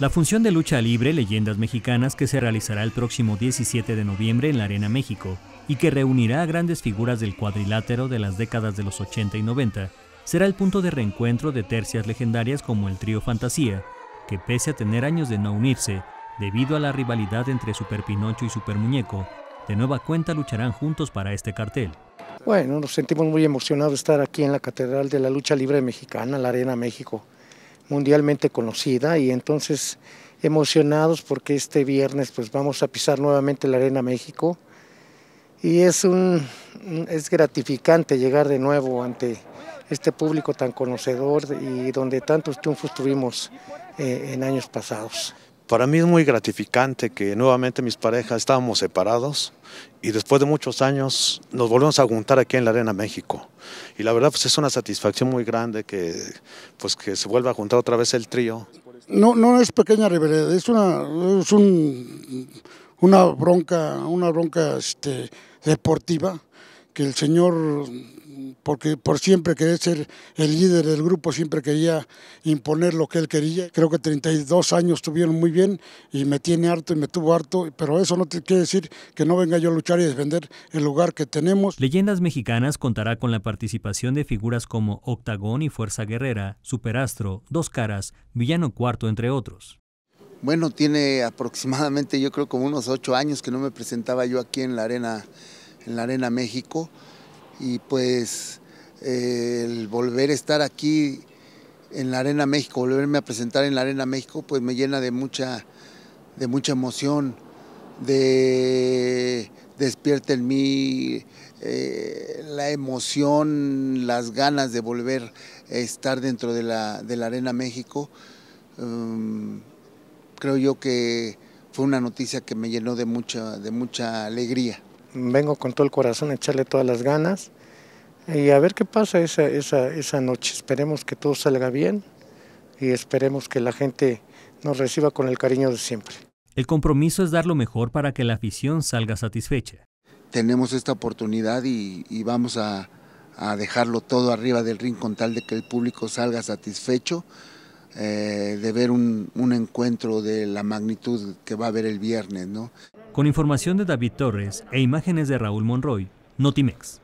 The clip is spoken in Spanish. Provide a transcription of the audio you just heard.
La función de lucha libre Leyendas Mexicanas que se realizará el próximo 17 de noviembre en la Arena México y que reunirá a grandes figuras del cuadrilátero de las décadas de los 80 y 90 será el punto de reencuentro de tercias legendarias como el trío Fantasía, que pese a tener años de no unirse, debido a la rivalidad entre Super Pinocho y Super Muñeco, de nueva cuenta lucharán juntos para este cartel. Bueno, nos sentimos muy emocionados de estar aquí en la Catedral de la Lucha Libre Mexicana, la Arena México mundialmente conocida y entonces emocionados porque este viernes pues vamos a pisar nuevamente la Arena México y es gratificante llegar de nuevo ante este público tan conocedor y donde tantos triunfos tuvimos eh, en años pasados. Para mí es muy gratificante que nuevamente mis parejas estábamos separados y después de muchos años nos volvemos a juntar aquí en la Arena México. Y la verdad pues es una satisfacción muy grande que, pues, que se vuelva a juntar otra vez el trío. No, no es pequeña rivalidad, es una, es un, una bronca, una bronca este, deportiva el señor, porque por siempre querer ser el líder del grupo, siempre quería imponer lo que él quería. Creo que 32 años estuvieron muy bien y me tiene harto y me tuvo harto, pero eso no quiere decir que no venga yo a luchar y defender el lugar que tenemos. Leyendas Mexicanas contará con la participación de figuras como Octagón y Fuerza Guerrera, Superastro, Dos Caras, Villano Cuarto, entre otros. Bueno, tiene aproximadamente yo creo como unos ocho años que no me presentaba yo aquí en la arena en la Arena México y pues eh, el volver a estar aquí en la Arena México, volverme a presentar en la Arena México, pues me llena de mucha, de mucha emoción, de despierta en mí eh, la emoción, las ganas de volver a estar dentro de la, de la Arena México. Um, creo yo que fue una noticia que me llenó de mucha, de mucha alegría vengo con todo el corazón a echarle todas las ganas y a ver qué pasa esa, noche. Esperemos que todo salga bien y esperemos que la gente nos reciba con el cariño de siempre. El compromiso es dar lo mejor para que la afición salga satisfecha. Tenemos esta oportunidad y, vamos a, dejarlo todo arriba del ring con tal de que el público salga satisfecho eh, de ver un, encuentro de la magnitud que va a haber el viernes. ¿no? Con información de David Torres e imágenes de Raúl Monroy, Notimex.